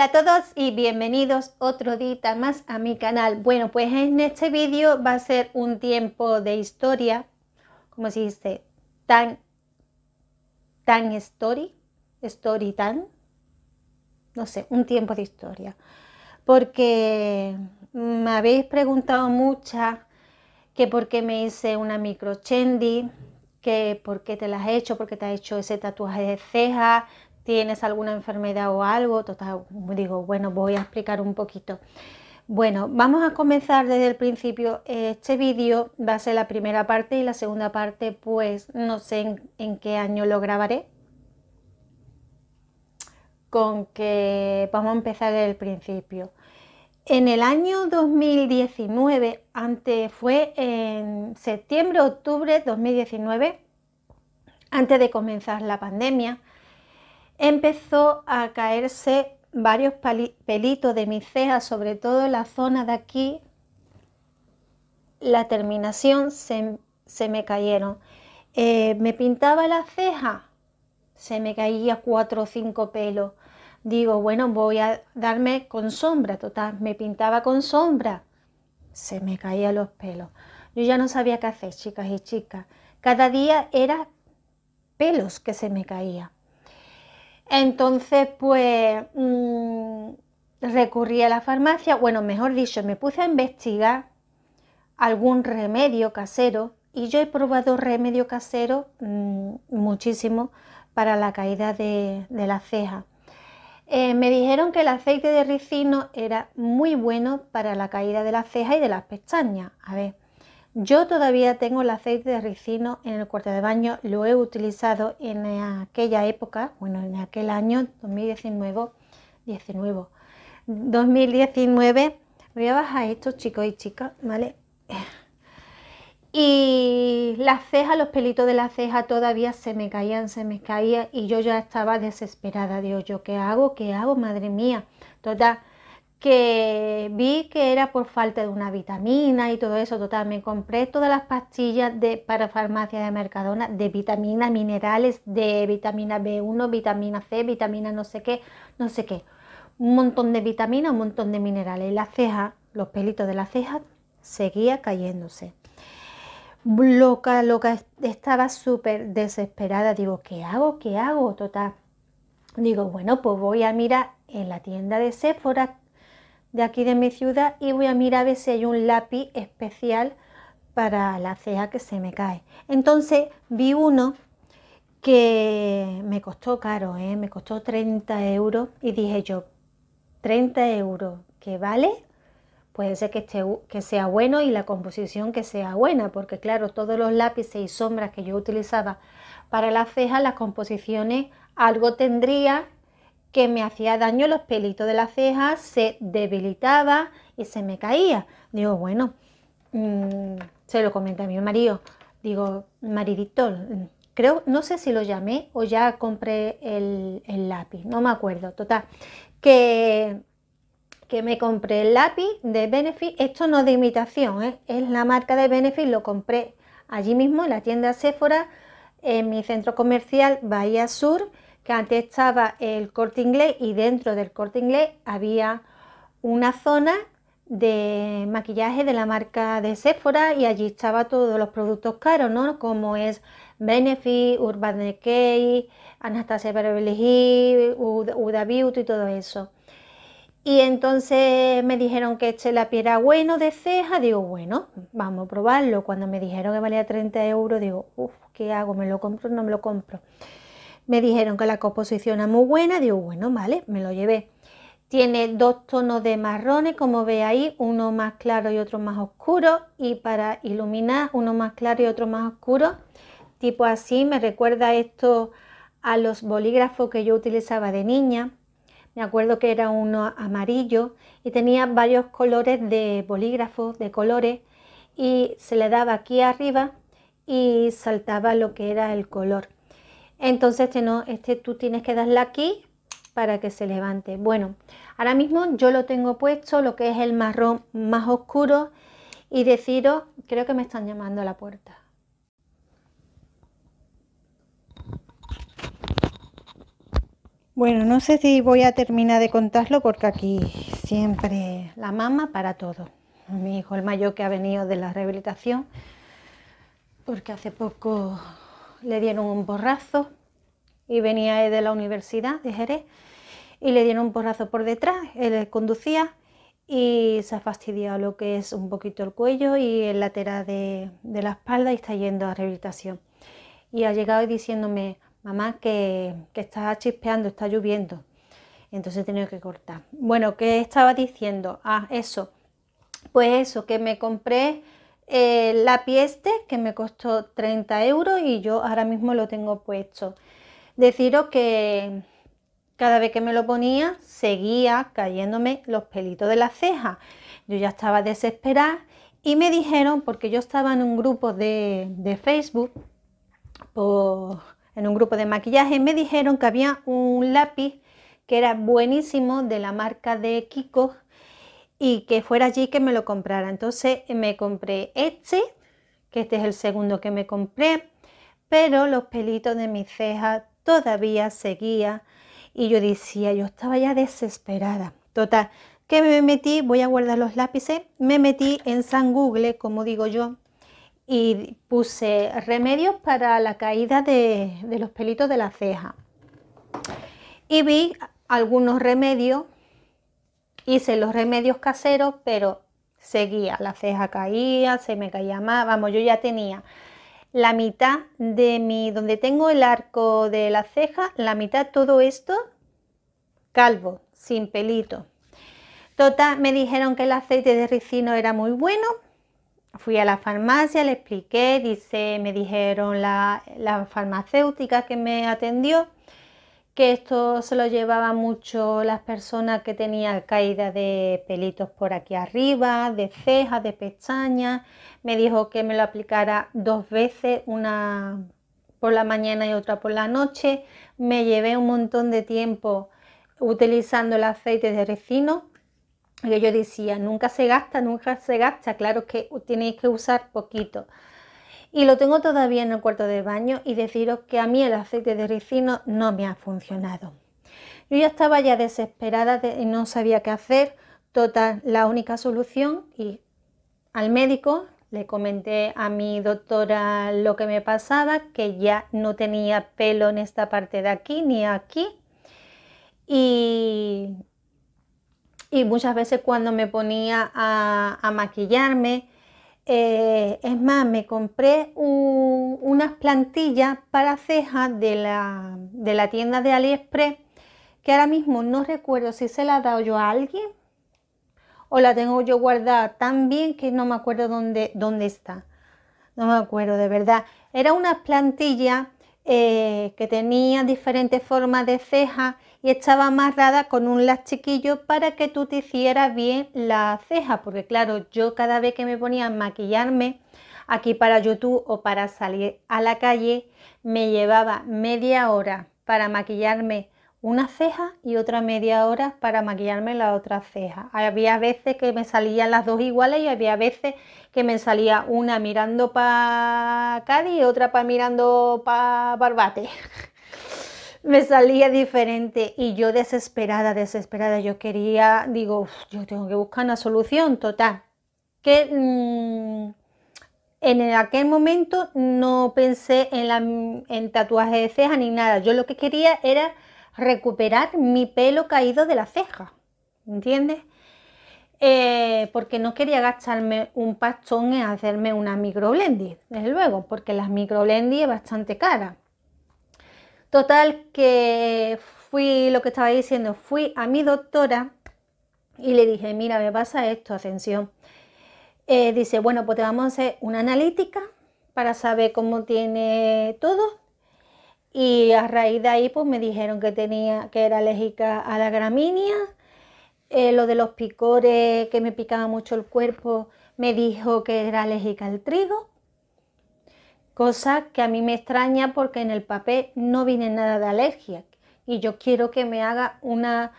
Hola a todos y bienvenidos otro día más a mi canal. Bueno, pues en este vídeo va a ser un tiempo de historia, como se dice, tan, tan story, story tan, no sé, un tiempo de historia. Porque me habéis preguntado muchas que por qué me hice una microchendy, que por qué te la has hecho, por qué te has hecho ese tatuaje de ceja, tienes alguna enfermedad o algo, total, digo, bueno, voy a explicar un poquito. Bueno, vamos a comenzar desde el principio. Este vídeo va a ser la primera parte y la segunda parte, pues no sé en, qué año lo grabaré. Con que vamos a empezar desde el principio. En el año 2019, antes fue en septiembre, octubre 2019, antes de comenzar la pandemia, empezó a caerse varios pelitos de mi ceja, sobre todo en la zona de aquí, la terminación se, me cayeron. Eh, me pintaba la ceja, se me caía cuatro o cinco pelos. Digo, bueno, voy a darme con sombra, total. Me pintaba con sombra, se me caían los pelos. Yo ya no sabía qué hacer, chicas y chicas. Cada día era pelos que se me caían. Entonces, pues mm, recurrí a la farmacia, bueno, mejor dicho, me puse a investigar algún remedio casero y yo he probado remedio casero mm, muchísimo para la caída de, la ceja. Eh, me dijeron que el aceite de ricino era muy bueno para la caída de la ceja y de las pestañas. A ver, yo todavía tengo el aceite de ricino en el cuarto de baño, lo he utilizado en aquella época, bueno, en aquel año 2019, 19, 2019, voy a bajar esto chicos y chicas, ¿vale? Y las cejas, los pelitos de la ceja todavía se me caían, se me caían y yo ya estaba desesperada. Dios, ¿yo qué hago? ¿Qué hago? Madre mía. Total, que vi que era por falta de una vitamina y todo eso. Total, me compré todas las pastillas de, para farmacia de Mercadona de vitaminas, minerales, de vitamina B1, vitamina C, vitamina no sé qué, no sé qué. Un montón de vitaminas, un montón de minerales. Y la ceja, los pelitos de la ceja, seguía cayéndose. Loca, loca, estaba súper desesperada. Digo, ¿qué hago? ¿Qué hago? Total. Digo, bueno, pues voy a mirar en la tienda de Sephora de aquí de mi ciudad y voy a mirar a ver si hay un lápiz especial para la ceja que se me cae. Entonces vi uno que me costó caro, ¿eh? me costó 30 euros y dije yo, 30 euros, que vale? Puede ser que, esté, que sea bueno y la composición que sea buena, porque claro, todos los lápices y sombras que yo utilizaba para la ceja, las composiciones algo tendría que me hacía daño los pelitos de las cejas, se debilitaba y se me caía. Digo, bueno, mm, se lo comenté a mi marido. Digo, maridito, mm, creo, no sé si lo llamé o ya compré el, lápiz, no me acuerdo, total. Que, me compré el lápiz de Benefit, esto no es de imitación, ¿eh? es la marca de Benefit, lo compré allí mismo en la tienda Sephora, en mi centro comercial Bahía Sur, que antes estaba el corte inglés y dentro del corte inglés había una zona de maquillaje de la marca de Sephora y allí estaba todos los productos caros, ¿no? Como es Benefit, Urban Decay, Anastasia Beverly Hills, Uda Beauty y todo eso. Y entonces me dijeron que este la era bueno de ceja, digo, bueno, vamos a probarlo. Cuando me dijeron que valía 30 euros, digo, uff, ¿qué hago? ¿Me lo compro o no me lo compro? Me dijeron que la composición era muy buena, digo, bueno, vale, me lo llevé. Tiene dos tonos de marrones, como ve ahí, uno más claro y otro más oscuro. Y para iluminar, uno más claro y otro más oscuro. Tipo así, me recuerda esto a los bolígrafos que yo utilizaba de niña. Me acuerdo que era uno amarillo y tenía varios colores de bolígrafos, de colores. Y se le daba aquí arriba y saltaba lo que era el color. Entonces este, no, este tú tienes que darle aquí para que se levante. Bueno, ahora mismo yo lo tengo puesto, lo que es el marrón más oscuro. Y deciros, creo que me están llamando a la puerta. Bueno, no sé si voy a terminar de contarlo porque aquí siempre la mamá para todo. Mi hijo el mayor que ha venido de la rehabilitación, porque hace poco le dieron un borrazo y venía de la universidad de Jerez y le dieron un borrazo por detrás, él conducía y se ha fastidiado lo que es un poquito el cuello y el lateral de, la espalda y está yendo a rehabilitación. Y ha llegado diciéndome, mamá, que, que está chispeando, está lloviendo. Entonces he tenido que cortar. Bueno, ¿qué estaba diciendo? Ah, eso. Pues eso, que me compré eh, la este que me costó 30 euros y yo ahora mismo lo tengo puesto. Deciros que cada vez que me lo ponía seguía cayéndome los pelitos de la ceja. Yo ya estaba desesperada y me dijeron, porque yo estaba en un grupo de, Facebook, en un grupo de maquillaje, me dijeron que había un lápiz que era buenísimo de la marca de Kiko y que fuera allí que me lo comprara. Entonces eh, me compré este, que este es el segundo que me compré, pero los pelitos de mi cejas todavía seguían y yo decía, yo estaba ya desesperada. Total, que me metí, voy a guardar los lápices, me metí en San Google, como digo yo, y puse remedios para la caída de, de los pelitos de la ceja. Y vi algunos remedios hice los remedios caseros, pero seguía, la ceja caía, se me caía más, vamos, yo ya tenía la mitad de mi, donde tengo el arco de la ceja, la mitad todo esto calvo, sin pelito. Total, me dijeron que el aceite de ricino era muy bueno. Fui a la farmacia, le expliqué, dice, me dijeron la farmacéutica que me atendió que esto se lo llevaba mucho las personas que tenían caída de pelitos por aquí arriba, de cejas, de pestañas. Me dijo que me lo aplicara dos veces, una por la mañana y otra por la noche. Me llevé un montón de tiempo utilizando el aceite de recino. que yo decía, nunca se gasta, nunca se gasta. Claro que tenéis que usar poquito y lo tengo todavía en el cuarto de baño y deciros que a mí el aceite de ricino no me ha funcionado. Yo ya estaba ya desesperada y no sabía qué hacer. Total, la única solución y al médico le comenté a mi doctora lo que me pasaba, que ya no tenía pelo en esta parte de aquí ni aquí. Y, muchas veces cuando me ponía a maquillarme, eh, es más, me compré unas plantillas para cejas de la, de la tienda de AliExpress, que ahora mismo no recuerdo si se la he dado yo a alguien o la tengo yo guardada tan bien que no me acuerdo dónde, dónde está. No me acuerdo de verdad. Era una plantilla eh, que tenía diferentes formas de cejas y estaba amarrada con un lastiquillo para que tú te hicieras bien la ceja, porque claro, yo cada vez que me ponía a maquillarme aquí para YouTube o para salir a la calle, me llevaba media hora para maquillarme una ceja y otra media hora para maquillarme la otra ceja. Había veces que me salían las dos iguales y había veces que me salía una mirando para Cádiz y otra para mirando para Barbate. me salía diferente y yo desesperada, desesperada, yo quería, digo, yo tengo que buscar una solución total. Que mm, en aquel momento no pensé en, la, tatuaje de ceja ni nada. Yo lo que quería era recuperar mi pelo caído de la ceja, ¿entiendes? Eh, porque no quería gastarme un pastón en hacerme una microblending, desde luego, porque las microblending es bastante cara. Total que fui lo que estaba diciendo, fui a mi doctora y le dije, mira, me pasa esto, atención. Eh, dice, bueno, pues te vamos a hacer una analítica para saber cómo tiene todo. Y a raíz de ahí, pues me dijeron que tenía, que era alérgica a la gramínea. Eh, lo de los picores, que me picaba mucho el cuerpo, me dijo que era alérgica al trigo cosa que a mí me extraña porque en el papel no viene nada de alergia y yo quiero que me haga una,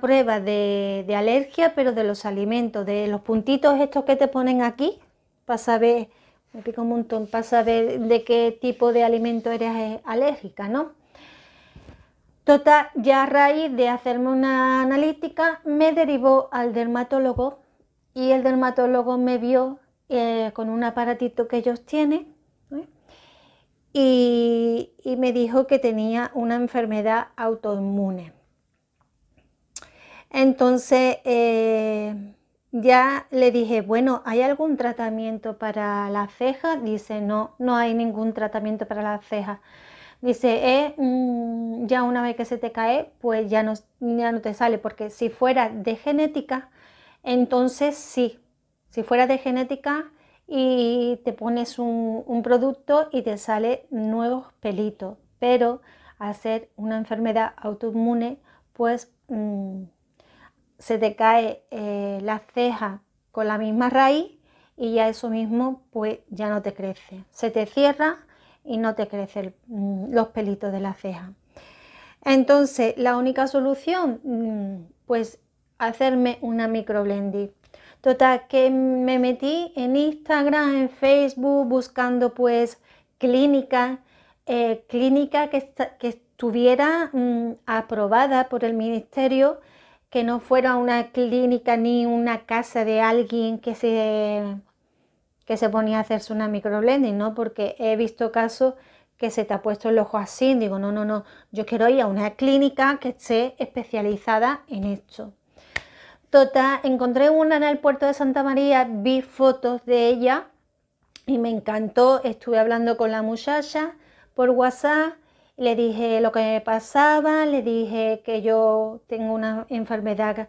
prueba de, alergia, pero de los alimentos, de los puntitos estos que te ponen aquí, para saber, me pico un montón, para saber de qué tipo de alimento eres alérgica, ¿no? Total, ya a raíz de hacerme una analítica, me derivó al dermatólogo y el dermatólogo me vio eh, con un aparatito que ellos tienen y, me dijo que tenía una enfermedad autoinmune. Entonces eh, ya le dije, bueno, ¿hay algún tratamiento para la ceja Dice, no, no hay ningún tratamiento para la cejas. Dice, eh, mm, ya una vez que se te cae, pues ya no, ya no te sale, porque si fuera de genética, entonces sí, si fuera de genética, y te pones un, producto y te sale nuevos pelitos. Pero al ser una enfermedad autoinmune, pues mm, se te cae eh, la ceja con la misma raíz y ya eso mismo pues ya no te crece. Se te cierra y no te crecen mm, los pelitos de la ceja. Entonces, la única solución, mm, pues hacerme una microblending. Total, que me metí en Instagram, en Facebook, buscando pues clínicas, eh, clínica que, que estuviera mm, aprobada por el ministerio, que no fuera una clínica ni una casa de alguien que se, que se ponía a hacerse una microblending, ¿no? Porque he visto casos que se te ha puesto el ojo así, digo, no, no, no, yo quiero ir a una clínica que esté especializada en esto. Tota, encontré una en el puerto de Santa María, vi fotos de ella y me encantó. Estuve hablando con la muchacha por WhatsApp, le dije lo que me pasaba, le dije que yo tengo una enfermedad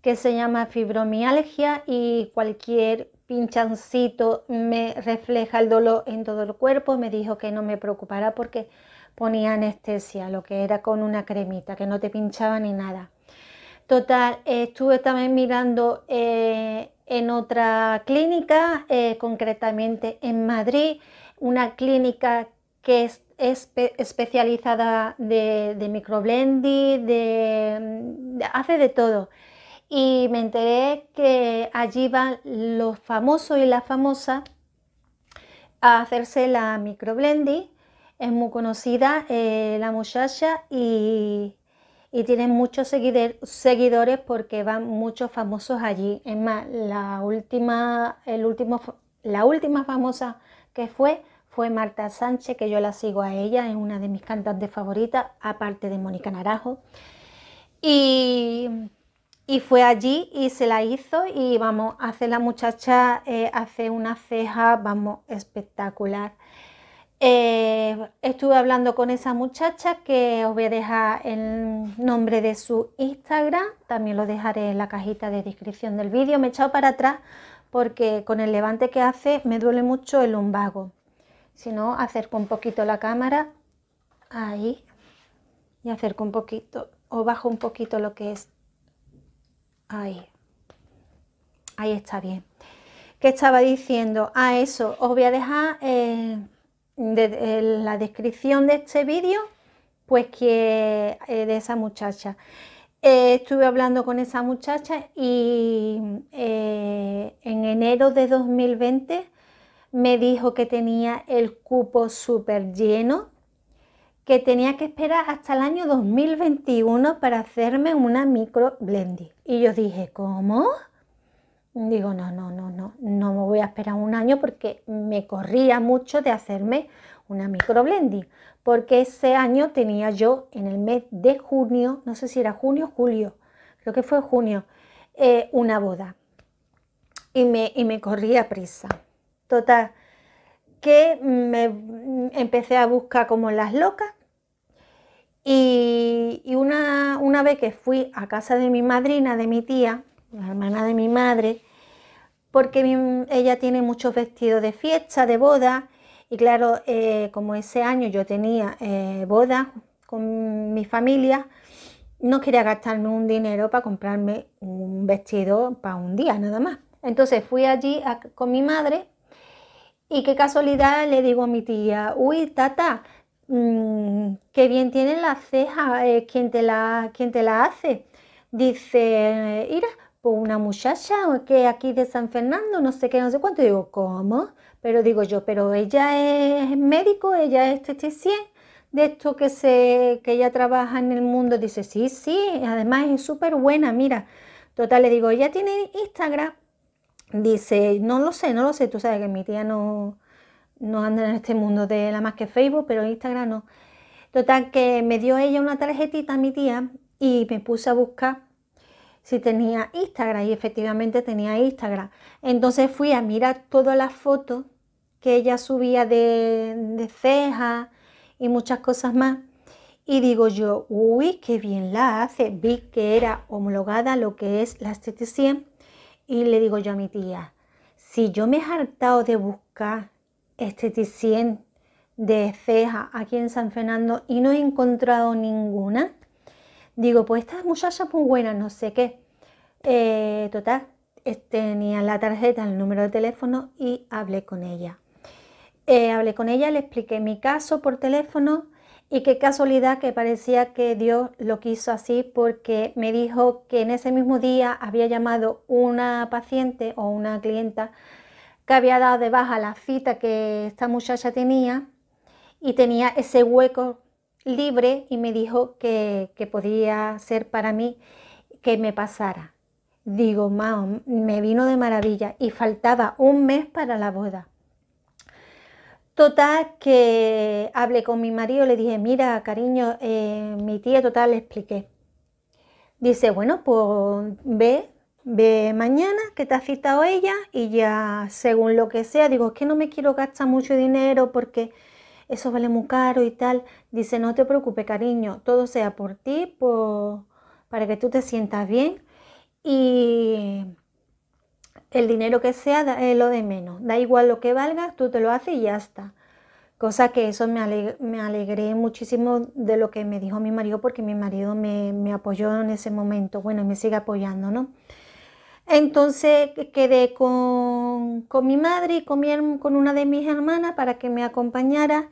que se llama fibromialgia y cualquier pinchancito me refleja el dolor en todo el cuerpo. Me dijo que no me preocupara porque ponía anestesia, lo que era con una cremita, que no te pinchaba ni nada. Total, estuve también mirando eh, en otra clínica, eh, concretamente en Madrid, una clínica que es especializada de, de microblending, de, hace de todo. Y me enteré que allí van los famosos y las famosas a hacerse la microblending. Es muy conocida eh, la muchacha y y tienen muchos seguidores porque van muchos famosos allí. Es más, la última, último, la última famosa que fue fue Marta Sánchez, que yo la sigo a ella, es una de mis cantantes favoritas, aparte de Mónica Narajo. Y, fue allí y se la hizo y vamos, hace la muchacha, eh, hace una ceja, vamos, espectacular. Eh, estuve hablando con esa muchacha que os voy a dejar el nombre de su Instagram, también lo dejaré en la cajita de descripción del vídeo. Me he echado para atrás porque con el levante que hace me duele mucho el lumbago. Si no, acerco un poquito la cámara, ahí, y acerco un poquito, o bajo un poquito lo que es, ahí, ahí está bien. ¿Qué estaba diciendo? a ah, eso, os voy a dejar... Eh, de, la descripción de este vídeo, pues que eh, de esa muchacha. Eh, estuve hablando con esa muchacha y eh, en enero de 2020 me dijo que tenía el cupo súper lleno, que tenía que esperar hasta el año 2021 para hacerme una micro blending. Y yo dije, ¿cómo? digo, no, no, no, no, no me voy a esperar un año porque me corría mucho de hacerme una microblending, porque ese año tenía yo en el mes de junio, no sé si era junio o julio, creo que fue junio, eh, una boda. Y me, y me corría prisa. Total, que me empecé a buscar como las locas. Y, y una vez que fui a casa de mi madrina, de mi tía, la hermana de mi madre, porque ella tiene muchos vestidos de fiesta, de boda, y claro, eh, como ese año yo tenía eh, boda con mi familia, no quería gastarme un dinero para comprarme un vestido para un día nada más. Entonces fui allí con mi madre y qué casualidad le digo a mi tía, uy, tata, mm, qué bien tienen las cejas, eh, ¿quién, te la, ¿quién te la hace? Dice, Ira, una muchacha que aquí de San Fernando, no sé qué, no sé cuánto. digo, ¿cómo? Pero digo yo, pero ella es médico, ella es esteticien, de esto que, se, que ella trabaja en el mundo. Dice, sí, sí, además es súper buena, mira. Total, le digo, ella tiene Instagram. Dice, no lo sé, no lo sé, tú sabes que mi tía no, no anda en este mundo de la más que Facebook, pero Instagram no. Total, que me dio ella una tarjetita, a mi tía, y me puse a buscar si tenía Instagram y efectivamente tenía Instagram. Entonces fui a mirar todas las fotos que ella subía de, de cejas y muchas cosas más. Y digo yo, uy, qué bien la hace. Vi que era homologada lo que es la esteticien. Y le digo yo a mi tía, si yo me he hartado de buscar esteticien de ceja aquí en San Fernando y no he encontrado ninguna, Digo, pues estas muchachas muy buenas, no sé qué. Eh, total, tenía la tarjeta, el número de teléfono y hablé con ella. Eh, hablé con ella, le expliqué mi caso por teléfono y qué casualidad que parecía que Dios lo quiso así porque me dijo que en ese mismo día había llamado una paciente o una clienta que había dado de baja la cita que esta muchacha tenía y tenía ese hueco libre y me dijo que, que podía ser para mí que me pasara. Digo, Mao, me vino de maravilla y faltaba un mes para la boda. Total, que hablé con mi marido, le dije, mira, cariño, eh, mi tía, total, le expliqué. Dice, bueno, pues ve, ve mañana que te ha citado ella y ya según lo que sea, digo, es que no me quiero gastar mucho dinero porque eso vale muy caro y tal. Dice, no te preocupes, cariño, todo sea por ti, para que tú te sientas bien y el dinero que sea es eh, lo de menos. Da igual lo que valga, tú te lo haces y ya está. Cosa que eso me, alegré muchísimo de lo que me dijo mi marido porque mi marido me, me apoyó en ese momento, bueno, y me sigue apoyando, ¿no? Entonces quedé con, mi madre y con, con una de mis hermanas para que me acompañara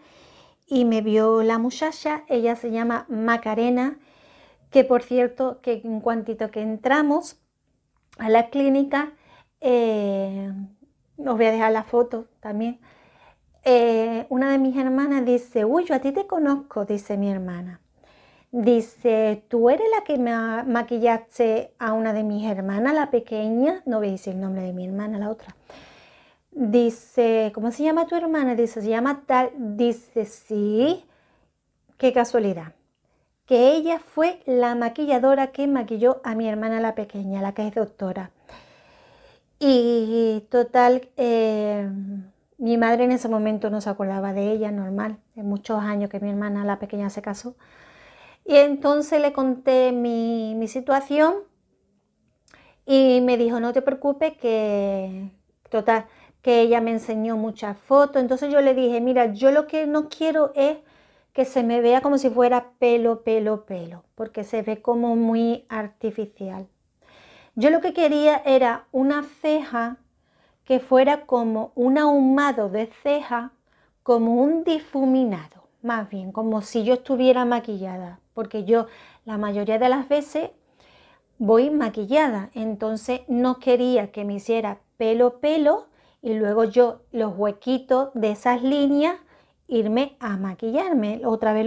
y me vio la muchacha, ella se llama Macarena, que por cierto, que en cuanto que entramos a la clínica, eh, os voy a dejar la foto también, eh, una de mis hermanas dice, uy, yo a ti te conozco, dice mi hermana. Dice, tú eres la que me maquillaste a una de mis hermanas, la pequeña. No voy a decir el nombre de mi hermana, la otra. Dice, ¿cómo se llama tu hermana? Dice, se llama tal. Dice, sí. Qué casualidad. Que ella fue la maquilladora que maquilló a mi hermana la pequeña, la que es doctora. Y total, eh, mi madre en ese momento no se acordaba de ella, normal. en muchos años que mi hermana la pequeña se casó. Y entonces le conté mi, mi situación y me dijo, no te preocupes, que total, que ella me enseñó muchas fotos. Entonces yo le dije, mira, yo lo que no quiero es que se me vea como si fuera pelo, pelo, pelo, porque se ve como muy artificial. Yo lo que quería era una ceja que fuera como un ahumado de ceja, como un difuminado más bien, como si yo estuviera maquillada, porque yo la mayoría de las veces voy maquillada, entonces no quería que me hiciera pelo pelo y luego yo los huequitos de esas líneas irme a maquillarme, otra vez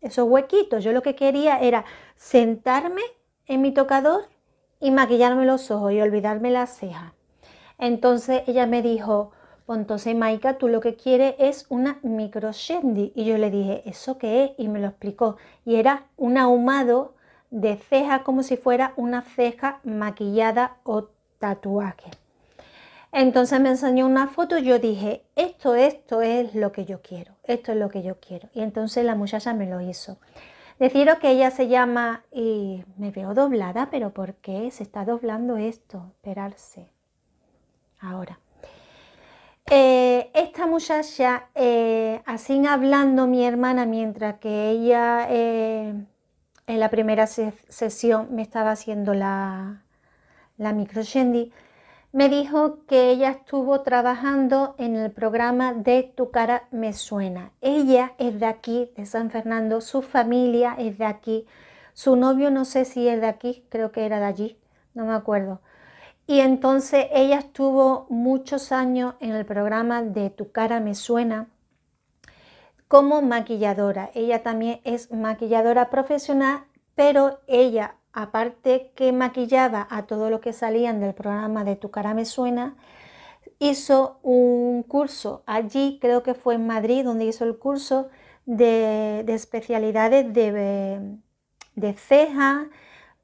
esos huequitos, yo lo que quería era sentarme en mi tocador y maquillarme los ojos y olvidarme las cejas. Entonces ella me dijo, entonces Maika, tú lo que quieres es una micro shendi. Y yo le dije, ¿eso qué es? Y me lo explicó. Y era un ahumado de ceja como si fuera una ceja maquillada o tatuaje. Entonces me enseñó una foto y yo dije, esto, esto es lo que yo quiero, esto es lo que yo quiero. Y entonces la muchacha me lo hizo. Deciros que ella se llama, y me veo doblada, pero ¿por qué se está doblando esto? Esperarse. Ahora. Eh, esta muchacha, eh, así hablando mi hermana, mientras que ella eh, en la primera sesión me estaba haciendo la, la me dijo que ella estuvo trabajando en el programa de Tu cara me suena. Ella es de aquí, de San Fernando, su familia es de aquí, su novio no sé si es de aquí, creo que era de allí, no me acuerdo. Y entonces ella estuvo muchos años en el programa de Tu cara me suena como maquilladora. Ella también es maquilladora profesional, pero ella, aparte que maquillaba a todo lo que salían del programa de Tu cara me suena, hizo un curso allí, creo que fue en Madrid, donde hizo el curso de, especialidades de, de ceja,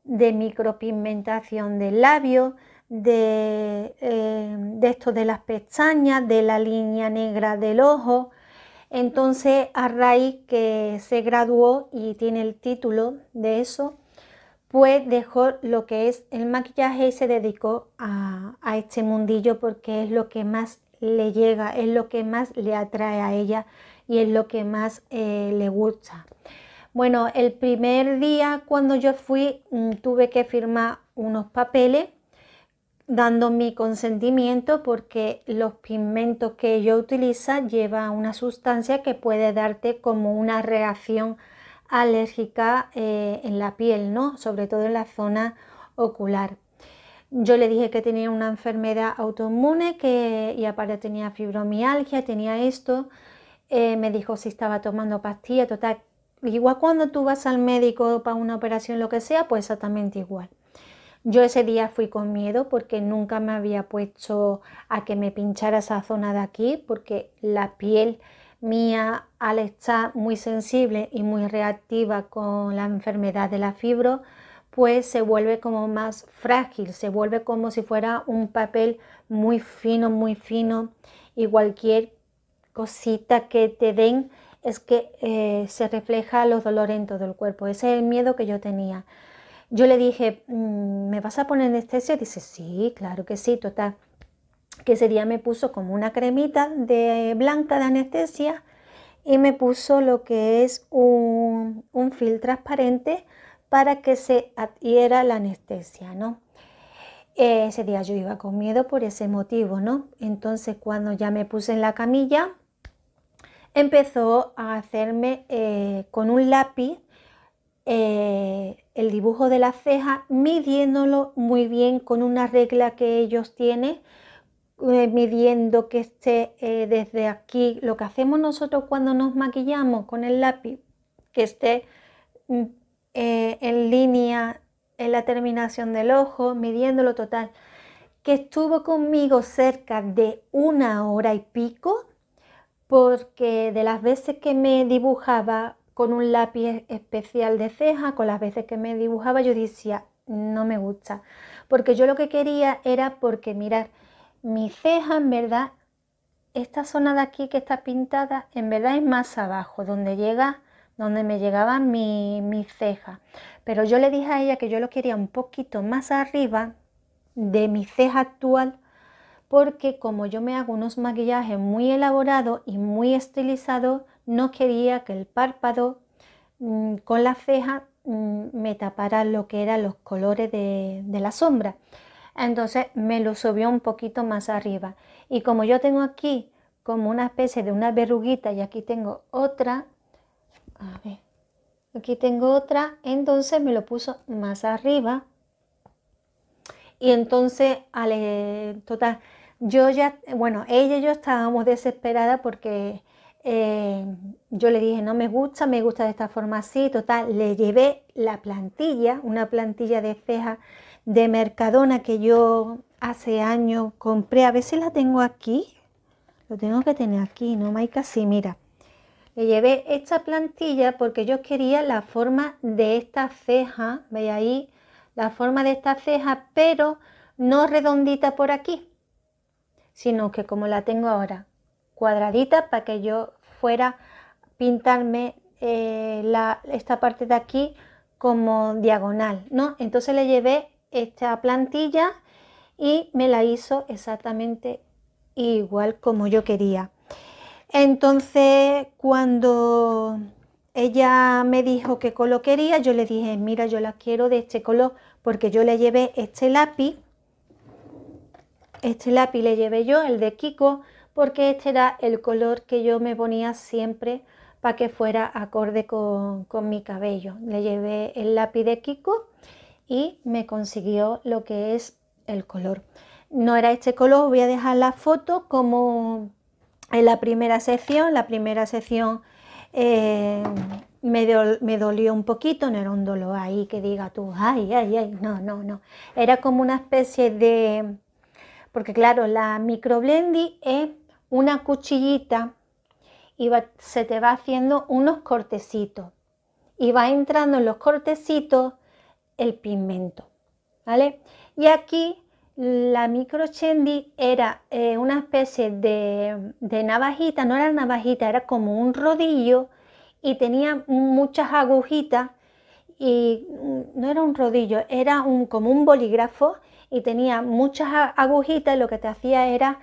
de micropigmentación del labio, de, eh, de esto de las pestañas, de la línea negra del ojo. Entonces, a raíz que se graduó y tiene el título de eso, pues dejó lo que es el maquillaje y se dedicó a, este mundillo porque es lo que más le llega, es lo que más le atrae a ella y es lo que más eh, le gusta. Bueno, el primer día cuando yo fui mm, tuve que firmar unos papeles dando mi consentimiento porque los pigmentos que yo utiliza lleva una sustancia que puede darte como una reacción alérgica eh, en la piel, ¿no? Sobre todo en la zona ocular. Yo le dije que tenía una enfermedad autoinmune que, y aparte tenía fibromialgia, tenía esto. Eh, me dijo si estaba tomando pastilla, total. Igual cuando tú vas al médico para una operación, lo que sea, pues exactamente igual. Yo ese día fui con miedo porque nunca me había puesto a que me pinchara esa zona de aquí porque la piel mía al estar muy sensible y muy reactiva con la enfermedad de la fibro pues se vuelve como más frágil, se vuelve como si fuera un papel muy fino, muy fino y cualquier cosita que te den es que eh, se refleja los dolores en todo el cuerpo. Ese es el miedo que yo tenía. Yo le dije, mm, ¿me vas a poner anestesia? Dice, sí, claro que sí, total. Que ese día me puso como una cremita de blanca de anestesia y me puso lo que es un, un transparente para que se adhiera la anestesia, ¿no? Ese día yo iba con miedo por ese motivo, ¿no? Entonces cuando ya me puse en la camilla, empezó a hacerme eh, con un lápiz eh, el dibujo de la ceja, midiéndolo muy bien con una regla que ellos tienen, eh, midiendo que esté eh, desde aquí, lo que hacemos nosotros cuando nos maquillamos con el lápiz, que esté mm, en línea en la terminación del ojo, midiéndolo total, que estuvo conmigo cerca de una hora y pico, porque de las veces que me dibujaba con un lápiz especial de ceja, con las veces que me dibujaba, yo decía, no me gusta. Porque yo lo que quería era porque, mirar, mi ceja en verdad, esta zona de aquí que está pintada, en verdad es más abajo, donde llega, donde me llegaban mis mi ceja Pero yo le dije a ella que yo lo quería un poquito más arriba de mi ceja actual porque como yo me hago unos maquillajes muy elaborados y muy estilizados, no quería que el párpado mm, con la ceja mm, me tapara lo que eran los colores de, la sombra. Entonces me lo subió un poquito más arriba. Y como yo tengo aquí como una especie de una verruguita y aquí tengo otra, aquí tengo otra, entonces me lo puso más arriba y entonces, al eh, total, yo ya, bueno, ella y yo estábamos desesperadas porque eh, yo le dije, no me gusta, me gusta de esta forma así, total, le llevé la plantilla, una plantilla de ceja de Mercadona que yo hace años compré, a veces la tengo aquí, lo tengo que tener aquí, ¿no, Maika? Sí, mira, le llevé esta plantilla porque yo quería la forma de esta ceja, ve ahí, la forma de esta ceja, pero no redondita por aquí, sino que como la tengo ahora, cuadradita para que yo fuera pintarme eh, la, esta parte de aquí como diagonal, ¿no? Entonces le llevé esta plantilla y me la hizo exactamente igual como yo quería. Entonces, cuando ella me dijo qué color quería, yo le dije, mira, yo la quiero de este color porque yo le llevé este lápiz este lápiz le llevé yo, el de Kiko, porque este era el color que yo me ponía siempre para que fuera acorde con, mi cabello. Le llevé el lápiz de Kiko y me consiguió lo que es el color. No era este color, voy a dejar la foto como en la primera sección. La primera sección eh, me, me, dolió un poquito, no era un dolor ahí que diga tú, ay, ay, ay, no, no, no. Era como una especie de porque claro, la microblendy es una cuchillita y se te va haciendo unos cortecitos y va entrando en los cortecitos el pigmento, ¿vale? Y aquí la microchendi era eh, una especie de, de, navajita, no era navajita, era como un rodillo y tenía muchas agujitas y no era un rodillo, era un, como un bolígrafo y tenía muchas agujitas lo que te hacía era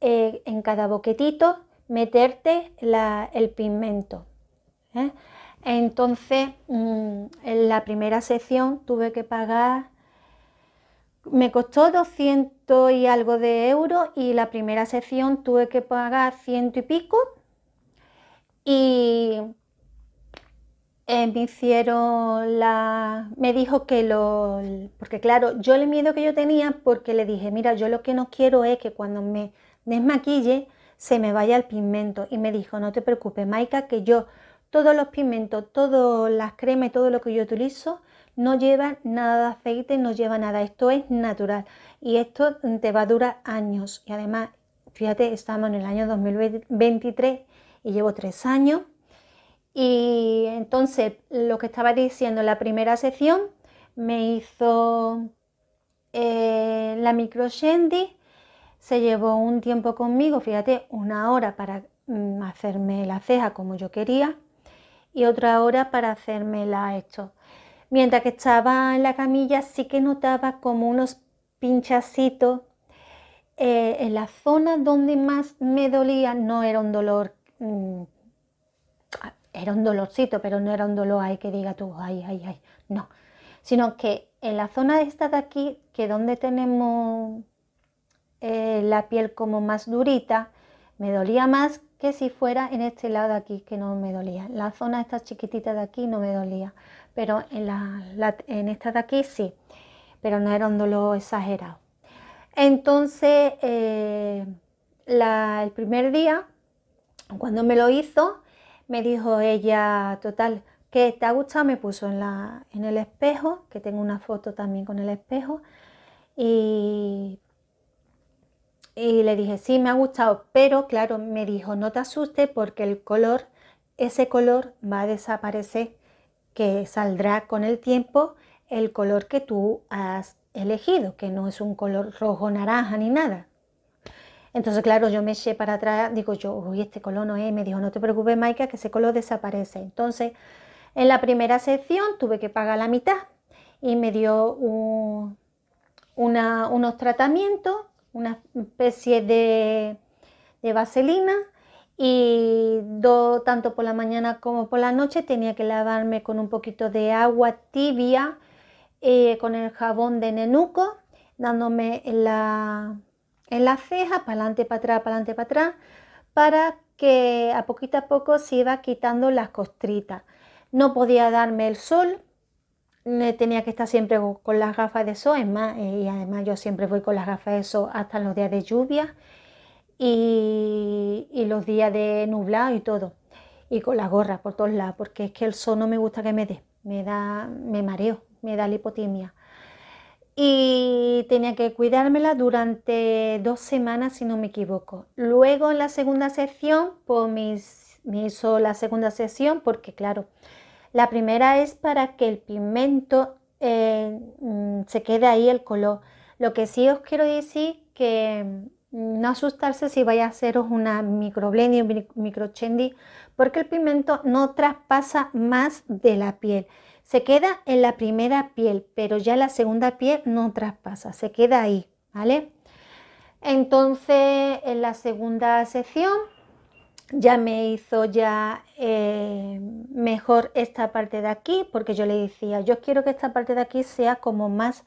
eh, en cada boquetito meterte el pigmento. ¿eh? Entonces, mm, en la primera sección tuve que pagar, me costó 200 y algo de euros y la primera sección tuve que pagar ciento y pico y eh, me hicieron la... me dijo que lo... porque claro, yo el miedo que yo tenía porque le dije, mira, yo lo que no quiero es que cuando me desmaquille se me vaya el pigmento. Y me dijo, no te preocupes, Maika, que yo todos los pigmentos, todas las cremas y todo lo que yo utilizo no lleva nada de aceite, no lleva nada. Esto es natural y esto te va a durar años. Y además, fíjate, estamos en el año 2023 y llevo tres años y entonces lo que estaba diciendo en la primera sección me hizo eh, la micro Shendi, se llevó un tiempo conmigo, fíjate, una hora para mm, hacerme la ceja como yo quería y otra hora para hacerme la esto. Mientras que estaba en la camilla sí que notaba como unos pinchacitos eh, en la zona donde más me dolía, no era un dolor mm, era un dolorcito, pero no era un dolor ahí que diga tú, ay, ay, ay, no. Sino que en la zona esta de aquí, que donde tenemos eh, la piel como más durita, me dolía más que si fuera en este lado de aquí, que no me dolía. La zona esta chiquitita de aquí no me dolía, pero en, la, en esta de aquí sí, pero no era un dolor exagerado. Entonces, eh, la, el primer día, cuando me lo hizo, me dijo ella, total, que te ha gustado, me puso en, la, en el espejo, que tengo una foto también con el espejo, y, y le dije, sí, me ha gustado, pero claro, me dijo, no te asustes porque el color, ese color va a desaparecer, que saldrá con el tiempo el color que tú has elegido, que no es un color rojo, naranja ni nada, entonces, claro, yo me eché para atrás, digo yo, uy, este color no es, eh", me dijo, no te preocupes, Maika, que ese color desaparece. Entonces, en la primera sección tuve que pagar la mitad y me dio unos tratamientos, una especie de, vaselina y tanto por la mañana como por la noche tenía que lavarme con un poquito de agua tibia eh, con el jabón de nenuco dándome la en la ceja, para adelante, para atrás, para adelante, para atrás, para que a poquito a poco se iba quitando las costritas. No podía darme el sol, tenía que estar siempre con las gafas de sol, eh, y además yo siempre voy con las gafas de sol hasta los días de lluvia y, los días de nublado y todo, y con las gorras por todos lados, porque es que el sol no me gusta que me dé, me da, me mareo, me da hipotimia y tenía que cuidármela durante dos semanas, si no me equivoco. Luego en la segunda sesión, pues, me hizo la segunda sesión porque, claro, la primera es para que el pigmento eh, mm, se quede ahí el color. Lo que sí os quiero decir que mm, no asustarse si vaya a haceros una microblending o microchendi, porque el pigmento no traspasa más de la piel. Se queda en la primera piel, pero ya la segunda piel no traspasa, se queda ahí, ¿vale? Entonces, en la segunda sección ya me hizo ya eh, mejor esta parte de aquí, porque yo le decía, yo quiero que esta parte de aquí sea como más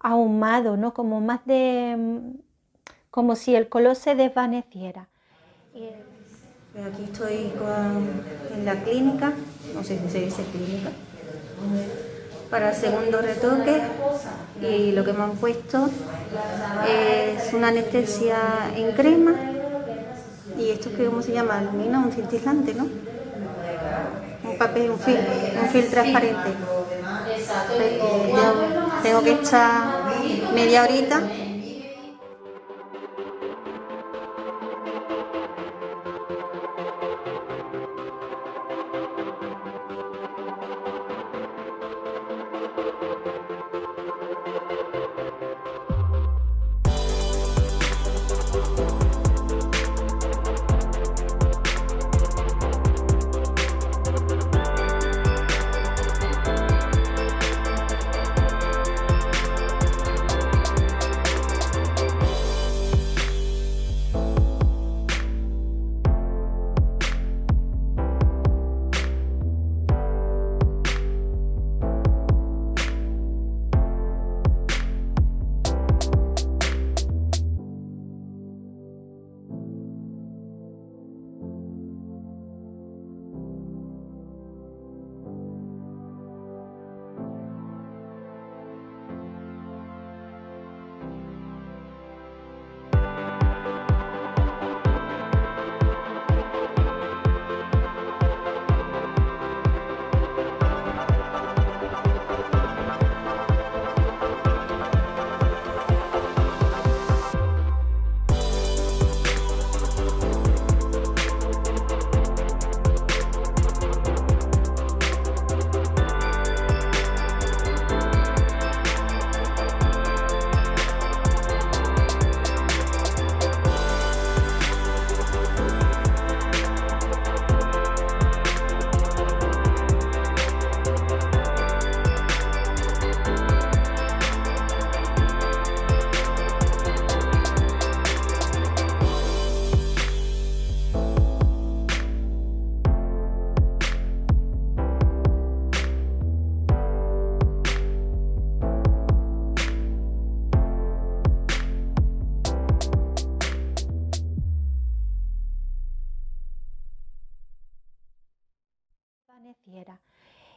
ahumado, ¿no? Como más de... como si el color se desvaneciera. Aquí estoy en la clínica, no sé si se dice clínica, para el segundo retoque y lo que me han puesto es una anestesia en crema y esto que cómo se llama alumina un cintilante no un papel un film un film transparente tengo, tengo que echar media horita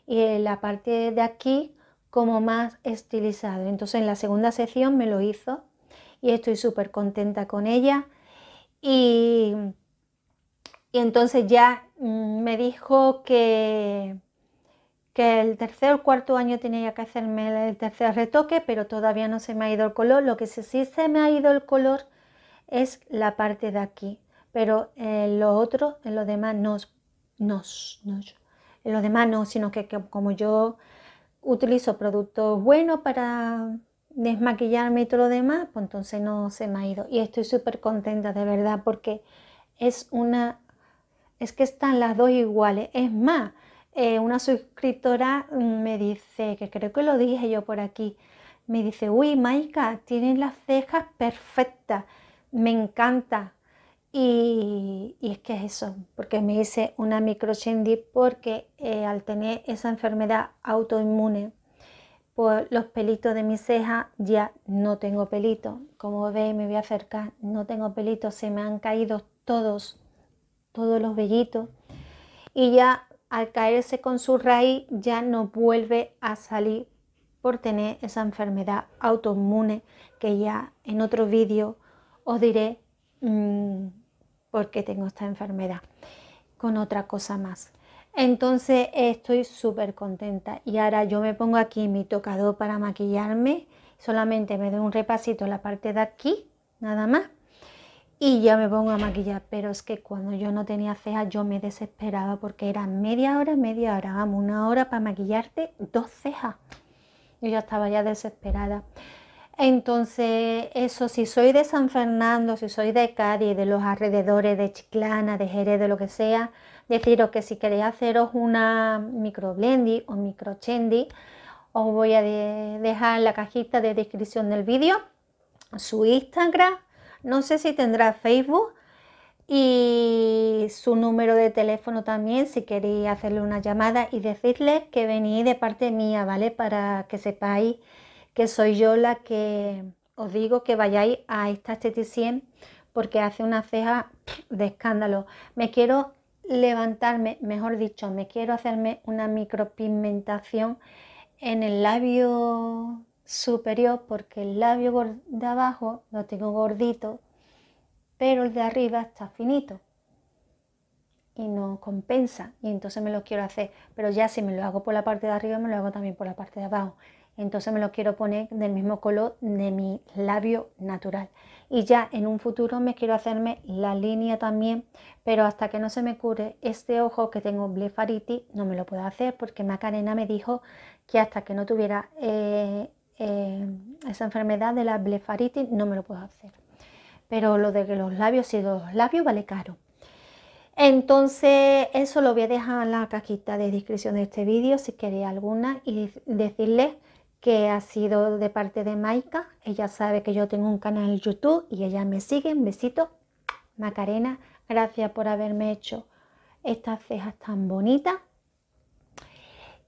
Y la parte de aquí como más estilizado. Entonces en la segunda sección me lo hizo y estoy súper contenta con ella. Y, y entonces ya mm, me dijo que, que el tercer o cuarto año tenía que hacerme el tercer retoque, pero todavía no se me ha ido el color. Lo que sí, sí se me ha ido el color es la parte de aquí, pero en eh, lo otro, en lo demás, no, no, no lo demás no, sino que, como yo utilizo productos buenos para desmaquillarme y todo lo demás, pues entonces no se me ha ido. Y estoy súper contenta de verdad porque es una, es que están las dos iguales. Es más, eh, una suscriptora me dice, que creo que lo dije yo por aquí, me dice, uy, Maika, tienes las cejas perfectas, me encanta. Y, es que es eso, porque me hice una microchindip porque eh, al tener esa enfermedad autoinmune, por pues los pelitos de mi ceja ya no tengo pelito. Como veis, me voy a acercar, no tengo pelitos se me han caído todos, todos los vellitos. Y ya al caerse con su raíz ya no vuelve a salir por tener esa enfermedad autoinmune que ya en otro vídeo os diré. Mm, porque tengo esta enfermedad, con otra cosa más. Entonces estoy súper contenta y ahora yo me pongo aquí mi tocador para maquillarme, solamente me doy un repasito en la parte de aquí, nada más, y ya me pongo a maquillar, pero es que cuando yo no tenía cejas yo me desesperaba porque era media hora, media hora, vamos, una hora para maquillarte dos cejas. Yo ya estaba ya desesperada. Entonces, eso, si soy de San Fernando, si soy de Cádiz, de los alrededores de Chiclana, de Jerez, de lo que sea, deciros que si queréis haceros una microblendy o microchendy, os voy a dejar en la cajita de descripción del vídeo su Instagram, no sé si tendrá Facebook y su número de teléfono también si queréis hacerle una llamada y decirles que venís de parte mía, ¿vale? Para que sepáis que soy yo la que os digo que vayáis a esta esteticien porque hace una ceja de escándalo. Me quiero levantarme, mejor dicho, me quiero hacerme una micropigmentación en el labio superior porque el labio de abajo lo tengo gordito, pero el de arriba está finito y no compensa y entonces me lo quiero hacer, pero ya si me lo hago por la parte de arriba me lo hago también por la parte de abajo entonces me lo quiero poner del mismo color de mi labio natural. Y ya en un futuro me quiero hacerme la línea también, pero hasta que no se me cure este ojo que tengo blefaritis no me lo puedo hacer porque Macarena me dijo que hasta que no tuviera eh, eh, esa enfermedad de la blefaritis no me lo puedo hacer. Pero lo de que los labios, y los labios vale caro. Entonces, eso lo voy a dejar en la cajita de descripción de este vídeo si queréis alguna y decirles que ha sido de parte de Maika. Ella sabe que yo tengo un canal YouTube y ella me sigue. Un besito. Macarena, gracias por haberme hecho estas cejas tan bonitas.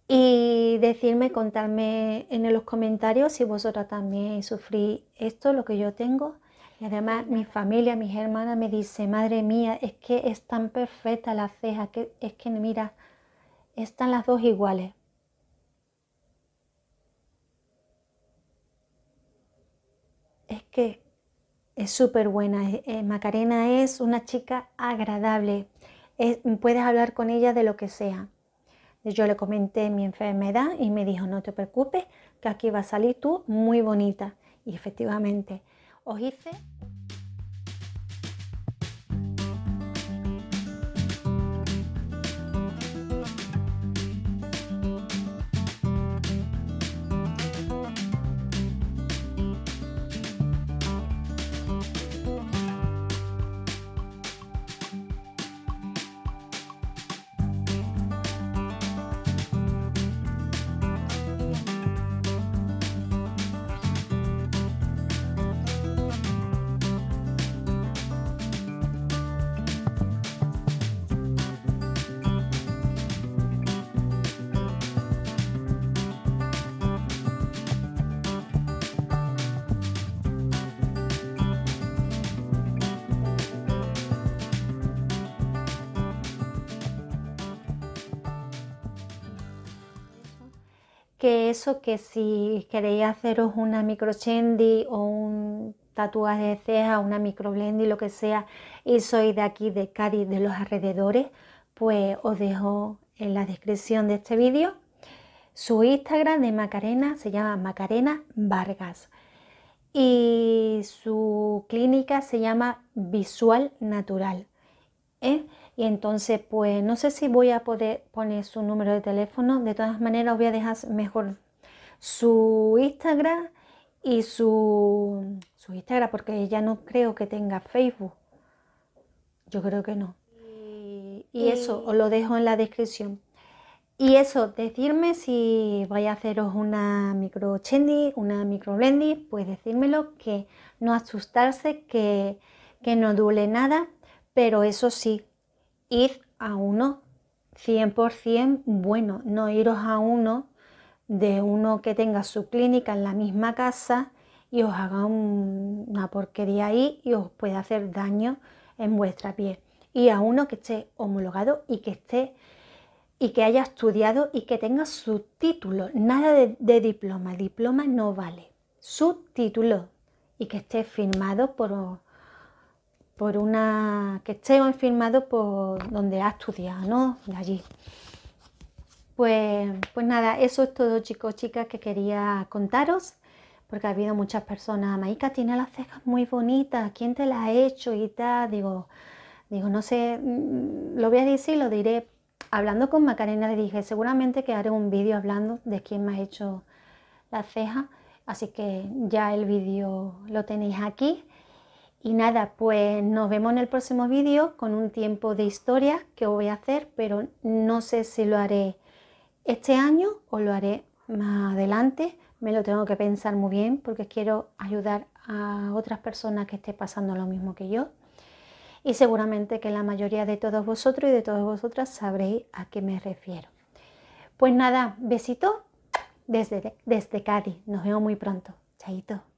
Y decirme, contarme en los comentarios si vosotras también sufrís esto, lo que yo tengo. Y además mi familia, mis hermanas me dice, madre mía, es que es tan perfecta la ceja, que es que mira, están las dos iguales. que es súper buena. Eh, eh, Macarena es una chica agradable. puedes hablar con ella de lo que sea. Yo le comenté mi enfermedad y me dijo, no te preocupes, que aquí va a salir tú muy bonita. Y efectivamente, os hice... que si queréis haceros una microchendi o un tatuaje de ceja, una microblendi, lo que sea, y soy de aquí, de Cádiz, de los alrededores, pues os dejo en la descripción de este vídeo su Instagram de Macarena, se llama Macarena Vargas. Y su clínica se llama Visual Natural. ¿eh? Y entonces, pues no sé si voy a poder poner su número de teléfono. De todas maneras, os voy a dejar mejor su Instagram y su, su Instagram, porque ella no creo que tenga Facebook. Yo creo que no. Y, eso os lo dejo en la descripción. Y eso, decirme si voy a haceros una micro una micro pues decírmelo, que no asustarse, que, que no duele nada, pero eso sí, id a uno 100% bueno, no iros a uno de uno que tenga su clínica en la misma casa y os haga una porquería ahí y os puede hacer daño en vuestra piel. Y a uno que esté homologado y que esté y que haya estudiado y que tenga su título, nada de, diploma, diploma no vale, su título y que esté firmado por, por una, que esté firmado por donde ha estudiado, ¿no? De allí. Pues, pues nada, eso es todo chicos, chicas que quería contaros, porque ha habido muchas personas, Maika tiene las cejas muy bonitas, ¿quién te las ha hecho y tal? Digo, digo, no sé, mm, lo voy a decir, lo diré. Hablando con Macarena le dije, seguramente que haré un vídeo hablando de quién me ha hecho las cejas, así que ya el vídeo lo tenéis aquí. Y nada, pues nos vemos en el próximo vídeo con un tiempo de historia que voy a hacer, pero no sé si lo haré este año os lo haré más adelante, me lo tengo que pensar muy bien porque quiero ayudar a otras personas que estén pasando lo mismo que yo. Y seguramente que la mayoría de todos vosotros y de todas vosotras sabréis a qué me refiero. Pues nada, besito desde, desde Cádiz. Nos vemos muy pronto. Chaito.